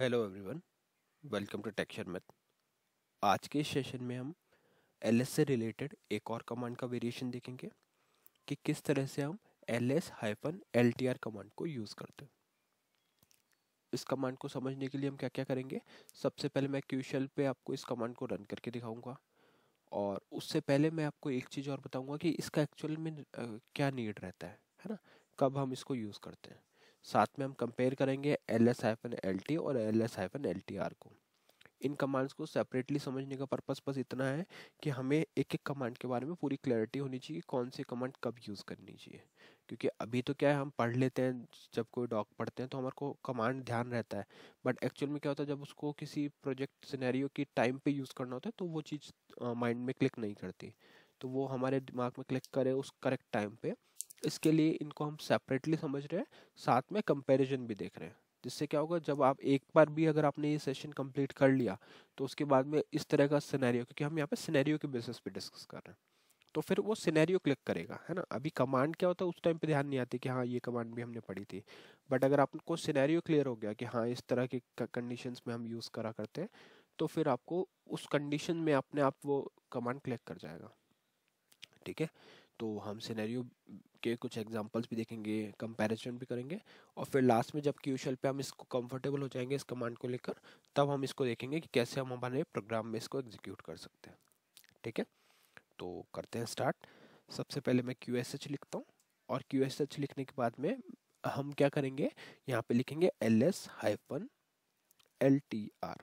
hello everyone welcome to टेक्चर math आज के सेशन में हम एल एस से रिलेटेड एक और कमांड का वेरिएशन देखेंगे कि किस तरह से हम L S hyphen L T R command को यूज़ करते हैं इस कमांड को समझने के लिए हम क्या क्या करेंगे सबसे पहले मैं क्यूशल पे आपको इस कमांड को रन करके दिखाऊंगा और उससे पहले मैं आपको एक चीज़ और बताऊंगा कि इसका एक्चुअल में क्या नीड रहता है है ना कब हम इसको यूज़ करते हैं साथ में हम कंपेयर करेंगे L S hyphen L T और L S hyphen L T R को इन कमांड्स को सेपरेटली समझने का पर्पस बस इतना है कि हमें एक एक कमांड के बारे में पूरी क्लैरिटी होनी चाहिए कि कौन सी कमांड कब यूज़ करनी चाहिए क्योंकि अभी तो क्या है हम पढ़ लेते हैं जब कोई डॉक पढ़ते हैं तो हमारे को कमांड ध्यान रहता है बट एक्चुअल में क्या होता है जब उसको किसी प्रोजेक्ट सिनेरियो की टाइम पे यूज़ करना होता है तो वो चीज़ माइंड में क्लिक नहीं करती तो वो हमारे दिमाग में क्लिक करे उस करेक्ट टाइम पर इसके लिए इनको हम सेपरेटली समझ रहे हैं साथ में कंपैरिजन भी देख रहे हैं जिससे क्या होगा जब आप एक बार भी अगर आपने ये सेशन कंप्लीट कर लिया तो उसके बाद में इस तरह का सिनेरियो क्योंकि हम यहाँ पे सिनेरियो के बेसिस पे डिस्कस कर रहे हैं तो फिर वो सिनेरियो क्लिक करेगा है ना अभी कमांड क्या होता है उस टाइम पे ध्यान नहीं आती कि हाँ ये कमांड भी हमने पढ़ी थी बट अगर आपको सिनेरियो क्लियर हो गया कि हाँ इस तरह के कंडीशंस में हम यूज़ करा करते हैं तो फिर आपको उस कंडीशन में अपने आप वो कमांड क्लिक कर जाएगा ठीक है तो हम सिनेरियो के कुछ एग्जांपल्स भी देखेंगे कंपैरिजन भी करेंगे और फिर लास्ट में जब क्यूशल पे हम इसको कंफर्टेबल हो जाएंगे इस कमांड को लेकर तब हम इसको देखेंगे कि कैसे हम हमारे प्रोग्राम में इसको एग्जीक्यूट कर सकते हैं ठीक है तो करते हैं स्टार्ट सबसे पहले मैं क्यू लिखता हूँ और क्यू लिखने के बाद में हम क्या करेंगे यहाँ पर लिखेंगे L S hyphen L T R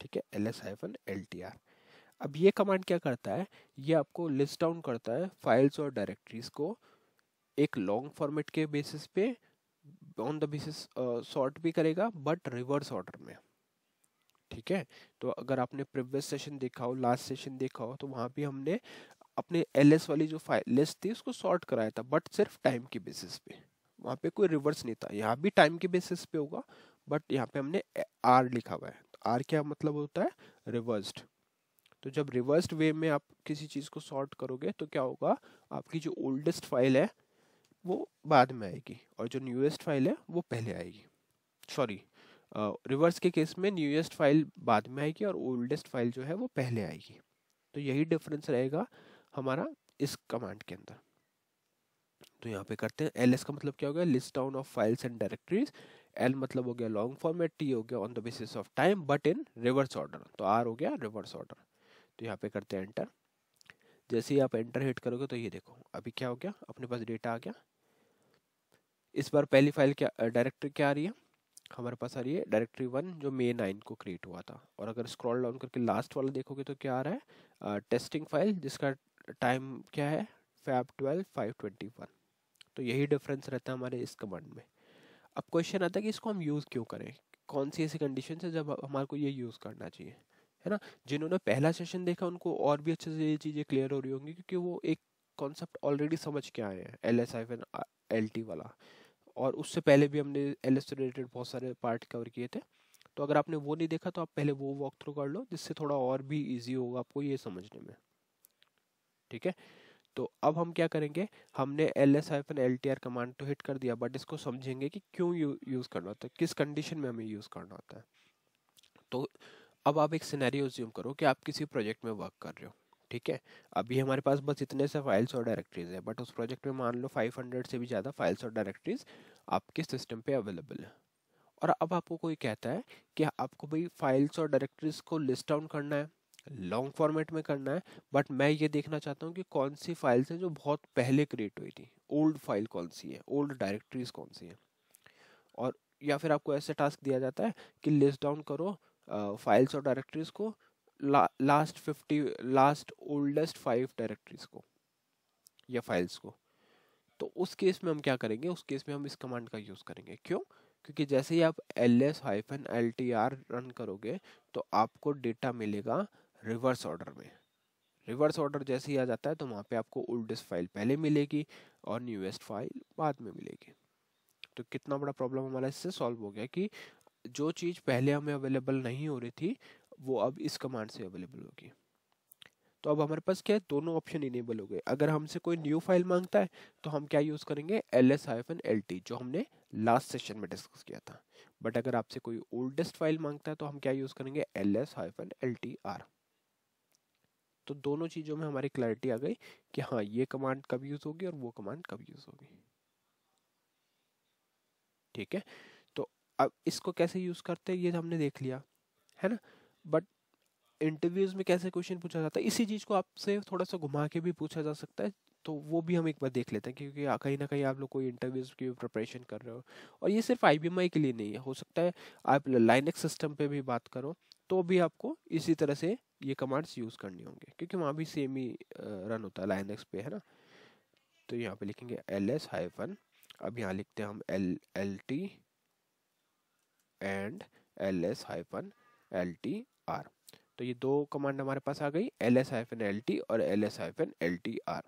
ठीक है L S hyphen L T R अब ये कमांड क्या करता है ये आपको लिस्ट डाउन करता है फाइल्स और डायरेक्टरीज को एक लॉन्ग फॉर्मेट के बेसिस पे ऑन द बेसिस सॉर्ट भी करेगा बट रिवर्स ऑर्डर में ठीक है तो अगर आपने प्रीवियस सेशन देखा हो लास्ट सेशन देखा हो तो वहाँ भी हमने अपने एल वाली जो फाइल लिस्ट थी उसको सॉर्ट कराया था बट सिर्फ टाइम के बेसिस पे वहाँ पे कोई रिवर्स नहीं था यहाँ भी टाइम के बेसिस पे होगा बट यहाँ पे हमने आर लिखा हुआ है आर तो क्या मतलब होता है रिवर्स्ड तो जब रिवर्स्ड वे में आप किसी चीज़ को सॉर्ट करोगे तो क्या होगा आपकी जो ओल्डेस्ट फाइल है वो बाद में आएगी और जो न्यूएस्ट फाइल है वो पहले आएगी सॉरी रिवर्स के केस में न्यूएस्ट फाइल बाद में आएगी और ओल्डेस्ट फाइल जो है वो पहले आएगी तो यही डिफरेंस रहेगा हमारा इस कमांड के अंदर तो यहाँ पे करते हैं एल का मतलब क्या हो गया list down of files and directories L मतलब हो गया लॉन्ग फॉर्मेट टी हो गया on the basis of time but in reverse order तो आर हो गया रिवर्स ऑर्डर तो यहाँ पे करते हैं एंटर जैसे ही आप एंटर हिट करोगे तो ये देखो अभी क्या हो गया अपने पास डेटा आ गया इस बार पहली फाइल क्या डायरेक्टरी क्या आ रही है हमारे पास आ रही है डायरेक्टरी वन जो मे नाइन को क्रिएट हुआ था और अगर स्क्रॉल डाउन करके लास्ट वाला देखोगे तो क्या आ रहा है आ, टेस्टिंग फाइल जिसका टाइम क्या है Feb twelve five twenty one तो यही डिफरेंस रहता है हमारे इस कमांड में अब क्वेश्चन आता है कि इसको हम यूज़ क्यों करें कौन सी ऐसी कंडीशन है जब हमारे को ये यूज़ करना चाहिए है ना जिन्होंने पहला सेशन देखा उनको और भी अच्छे से ये चीज़ें क्लियर हो रही होंगी क्योंकि वो एक कॉन्सेप्ट ऑलरेडी समझ के आए हैं L S I L T वाला और उससे पहले भी हमने एल एस रिलेटेड बहुत सारे पार्ट कवर किए थे तो अगर आपने वो नहीं देखा तो आप पहले वो वॉक थ्रू कर लो जिससे थोड़ा और भी ईजी होगा आपको ये समझने में ठीक है तो अब हम क्या करेंगे हमने L S I N L T R command तो हिट कर दिया बट इसको समझेंगे कि क्यों यू, यूज़ करना होता है किस कंडीशन में हमें यूज़ करना होता है तो अब आप एक सिनेरियो ज्यूम करो कि आप किसी प्रोजेक्ट में वर्क कर रहे हो ठीक है अभी हमारे पास बस इतने से फाइल्स और डायरेक्टरीज है बट उस प्रोजेक्ट में मान लो 500 से भी ज़्यादा फाइल्स और डायरेक्टरीज आपके सिस्टम पे अवेलेबल है और अब आपको कोई कहता है कि आपको भाई फाइल्स और डायरेक्टरीज को लिस्ट डाउन करना है लॉन्ग फॉर्मेट में करना है बट मैं ये देखना चाहता हूँ कि कौन सी फाइल्स हैं जो बहुत पहले क्रिएट हुई थी ओल्ड फाइल कौन सी है ओल्ड डायरेक्टरीज कौन सी है और या फिर आपको ऐसे टास्क दिया जाता है कि लिस्ट डाउन करो फाइल्स और डायरेक्टरीज को last fifty last oldest five directories को या फाइल्स को तो उस केस में हम क्या करेंगे उस केस में हम इस कमांड का यूज़ करेंगे क्यों क्योंकि जैसे ही आप L S hyphen L T R run करोगे तो आपको डेटा मिलेगा रिवर्स ऑर्डर में रिवर्स ऑर्डर जैसे ही आ जाता है तो वहाँ पे आपको ओल्डेस्ट फाइल पहले मिलेगी और न्यूएस्ट फाइल बाद में मिलेगी तो कितना बड़ा प्रॉब्लम हमारा इससे सॉल्व हो गया कि जो चीज़ पहले हमें अवेलेबल नहीं हो रही थी वो अब इस कमांड से अवेलेबल होगी तो अब हमारे पास क्या है दोनों ऑप्शन इनेबल हो गए अगर हमसे कोई न्यू फाइल मांगता है तो हम क्या यूज़ करेंगे L S hyphen L T जो हमने लास्ट सेशन में डिस्कस किया था बट अगर आपसे कोई ओल्डेस्ट फाइल मांगता है तो हम क्या यूज़ करेंगे L S N L T R तो दोनों चीज़ों में हमारी क्लैरिटी आ गई कि हाँ ये कमांड कब यूज़ होगी और वो कमांड कब यूज़ होगी ठीक है अब इसको कैसे यूज़ करते हैं ये तो हमने देख लिया है ना बट इंटरव्यूज़ में कैसे क्वेश्चन पूछा जाता है इसी चीज़ को आपसे थोड़ा सा घुमा के भी पूछा जा सकता है तो वो भी हम एक बार देख लेते हैं क्योंकि कहीं ना कहीं आप लोग कोई इंटरव्यूज़ की प्रिपरेशन कर रहे हो और ये सिर्फ आई के लिए नहीं है हो सकता है आप लाइन सिस्टम पे भी बात करो तो भी आपको इसी तरह से ये कमांड्स यूज़ करनी होंगे क्योंकि वहाँ भी सेम ही रन होता है लाइन पे है ना तो यहाँ पे लिखेंगे एल एस हाइफन अब यहाँ लिखते हैं हम L L T and L S hyphen L T R तो ये दो कमांड हमारे पास आ गई L S hyphen L T और L S hyphen L T R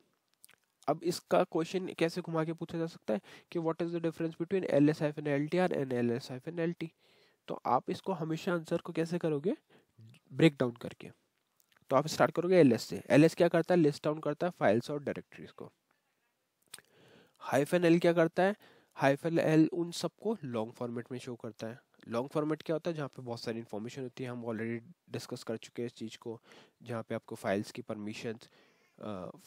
अब इसका क्वेश्चन कैसे घुमा के पूछा जा सकता है कि what is the difference between L S hyphen L T R and L S hyphen L T तो आप इसको हमेशा आंसर को कैसे करोगे ब्रेक डाउन करके तो आप स्टार्ट करोगे एल एस से एल एस क्या करता है लिस्ट डाउन करता है फाइल्स और डायरेक्टरीज को हाइफन एल क्या करता है हाइफन एल उन सबको लॉन्ग फॉर्मेट में शो करता है लॉन्ग फॉर्मेट क्या होता है जहाँ पे बहुत सारी इन्फॉर्मेशन होती है हम ऑलरेडी डिस्कस कर चुके हैं इस चीज़ को जहाँ पे आपको फाइल्स की परमिशंस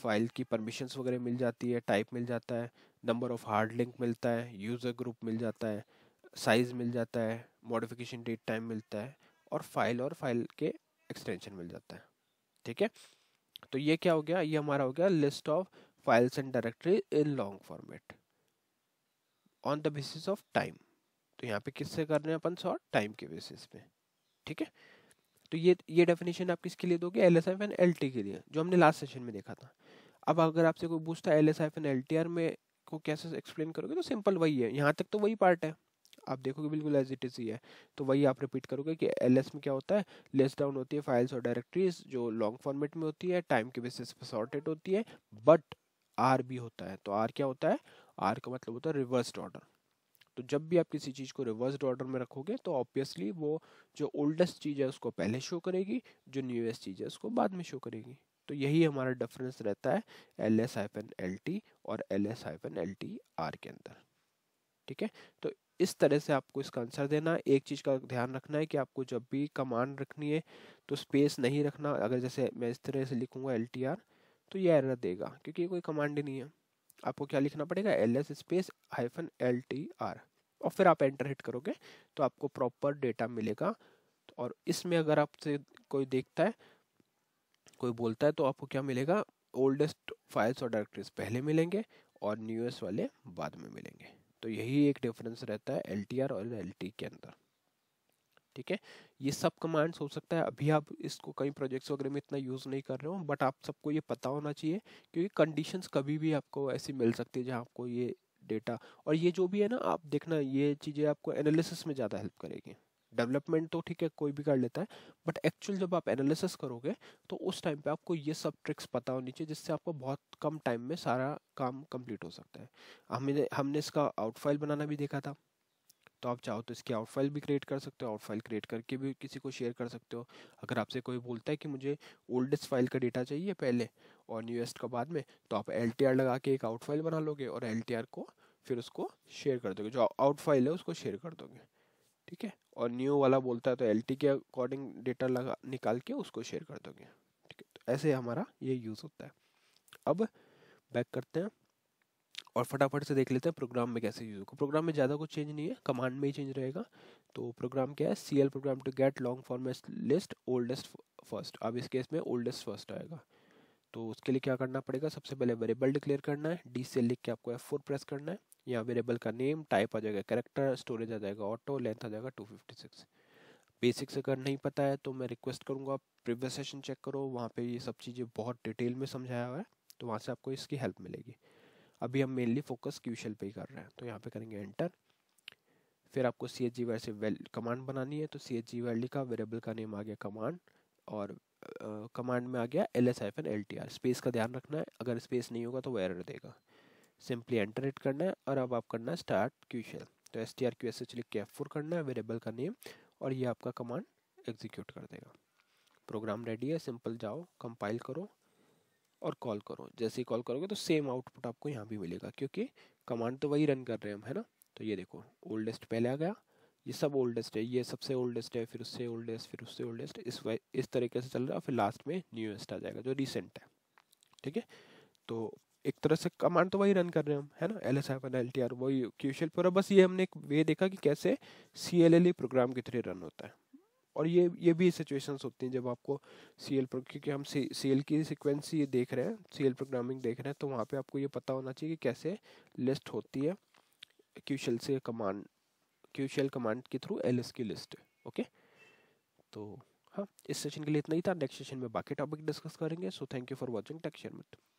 फाइल की परमिशंस वगैरह मिल जाती है टाइप मिल जाता है नंबर ऑफ हार्ड लिंक मिलता है यूज़र ग्रुप मिल जाता है साइज़ मिल जाता है मॉडिफिकेशन डेट टाइम मिलता है और फाइल और फाइल के एक्सटेंशन मिल जाता है ठीक है तो ये क्या हो गया ये हमारा हो गया list of files and directory in long format on the basis of time तो यहाँ पे किससे कर रहे हैं अपन सॉर्ट टाइम के बेसिस पे ठीक है तो ये ये डेफिनेशन आप किसके लिए दोगे L S F and L T के लिए जो हमने लास्ट सेशन में देखा था अब अगर आपसे कोई पूछता है L S F and L T R में को कैसे एक्सप्लेन करोगे तो सिंपल वही है यहाँ तक तो वही पार्ट है आप देखोगे बिल्कुल एज इट इज ही है तो वही आप रिपीट करोगे कि एल एस में क्या होता है लेस डाउन होती है फाइल्स और डायरेक्टरीज जो लॉन्ग फॉर्मेट में होती है टाइम के बेसिस पे सॉर्टेड होती है बट आर भी होता है तो आर क्या होता है आर का मतलब होता है रिवर्स ऑर्डर तो जब भी आप किसी चीज़ को रिवर्स ऑर्डर में रखोगे तो ऑब्वियसली वो जो ओल्डेस्ट चीज़ है उसको पहले शो करेगी जो न्यूएस्ट चीज़ है उसको बाद में शो करेगी तो यही हमारा डिफरेंस रहता है L S hyphen L T और L S hyphen L T R के अंदर ठीक है तो इस तरह से आपको इसका आंसर देना है एक चीज़ का ध्यान रखना है कि आपको जब भी कमांड रखनी है तो स्पेस नहीं रखना अगर जैसे मैं इस तरह से लिखूंगा एल टी आर तो ये एरर देगा क्योंकि ये कोई कमांड ही नहीं है आपको क्या लिखना पड़ेगा L S space hyphen L T R और फिर आप एंटर हिट करोगे तो आपको प्रॉपर डेटा मिलेगा और इसमें अगर आपसे कोई देखता है कोई बोलता है तो आपको क्या मिलेगा ओल्डेस्ट फाइल्स और डायरेक्टरीज पहले मिलेंगे और न्यूएस्ट वाले बाद में मिलेंगे तो यही एक डिफरेंस रहता है एल और एल के अंदर ठीक है ये सब कमांड्स हो सकता है अभी आप इसको कई प्रोजेक्ट्स वगैरह में इतना यूज़ नहीं कर रहे हो बट आप सबको ये पता होना चाहिए क्योंकि कंडीशंस कभी भी आपको ऐसी मिल सकती है जहाँ आपको ये डेटा और ये जो भी है ना आप देखना ये चीज़ें आपको एनालिसिस में ज़्यादा हेल्प करेगी डेवलपमेंट तो ठीक है कोई भी कर लेता है बट एक्चुअल जब आप एनालिसिस करोगे तो उस टाइम पे आपको ये सब ट्रिक्स पता होनी चाहिए जिससे आपको बहुत कम टाइम में सारा काम कंप्लीट हो सकता है हमने हमने इसका आउटफाइल बनाना भी देखा था तो आप चाहो तो इसकी आउट फाइल भी क्रिएट कर सकते हो आउट फाइल क्रिएट करके भी किसी को शेयर कर सकते हो अगर आपसे कोई बोलता है कि मुझे ओल्डेस्ट फाइल का डेटा चाहिए पहले और न्यूएस्ट का बाद में तो आप एल लगा के एक आउट फाइल बना लोगे और एल को फिर उसको शेयर कर दोगे जो आउट फाइल है उसको शेयर कर दोगे ठीक है और न्यू वाला बोलता है तो एल के अकॉर्डिंग डेटा लगा निकाल के उसको शेयर कर दोगे ठीक है तो ऐसे हमारा ये यूज़ होता है अब बैक करते हैं और फटाफट से देख लेते हैं प्रोग्राम में कैसे यूज़ होगा प्रोग्राम में ज़्यादा कुछ चेंज नहीं है कमांड में ही चेंज रहेगा तो प्रोग्राम क्या है C L program to get long format list oldest first अब इस केस में ओल्डेस्ट फर्स्ट आएगा तो उसके लिए क्या करना पड़ेगा सबसे पहले वेरेबल डिक्लेयर करना है डी से लिख के आपको एफ फोर प्रेस करना है यहाँ वेरेबल का नेम टाइप आ जाएगा करेक्टर स्टोरेज आ जाएगा ऑटो लेंथ आ जाएगा टू फिफ्टी सिक्स बेसिक्स अगर नहीं पता है तो मैं रिक्वेस्ट करूँगा प्रीवियस सेशन चेक करो वहाँ पे ये सब चीज़ें बहुत डिटेल में समझाया हुआ है तो वहाँ से आपको इसकी हेल्प मिलेगी अभी हम मेनली फोकस क्यूशल पे ही कर रहे हैं तो यहाँ पे करेंगे एंटर फिर आपको सी एच जी वाइड से वेल कमांड बनानी है तो सी एच जी वाइड लिखा वेरेबल का नेम आ गया कमांड और कमांड में आ गया L S N L T R space का ध्यान रखना है अगर स्पेस नहीं होगा तो वो एरर देगा सिंपली एंटर इट करना है और अब आप करना है स्टार्ट क्यूशल तो S T R Q S H लिख के एफ फोर करना है वेरेबल का नेम और ये आपका कमांड एग्जीक्यूट कर देगा प्रोग्राम रेडी है सिंपल जाओ कंपाइल करो और कॉल करो जैसे ही कॉल करोगे तो सेम आउटपुट आपको यहाँ भी मिलेगा क्योंकि कमांड तो वही रन कर रहे हैं हम है ना तो ये देखो ओल्डेस्ट पहले आ गया ये सब ओल्डेस्ट है ये सबसे ओल्डेस्ट है फिर उससे ओल्डेस्ट फिर उससे ओल्डेस्ट इस इस तरीके से चल रहा है फिर लास्ट में न्यूएस्ट आ जाएगा जो रिसेंट है ठीक है तो एक तरह से कमांड तो वही रन कर रहे हैं हम है ना L S N L T R वही क्यूशल पर बस ये हमने एक वे देखा कि कैसे C L L E program के थ्रू रन होता है और ये ये भी सिचुएशंस होती हैं जब आपको सी एल क्योंकि हम सी एल की सिक्वेंस ये देख रहे हैं सी एल प्रोग्रामिंग देख रहे हैं तो वहाँ पे आपको ये पता होना चाहिए कि कैसे लिस्ट होती है क्यूशल से कमांड क्यूशल कमांड के थ्रू एल की लिस्ट ओके तो हाँ इस सेशन के लिए इतना ही था नेक्स्ट सेशन में बाकी टॉपिक डिस्कस करेंगे so thank you for watching tech share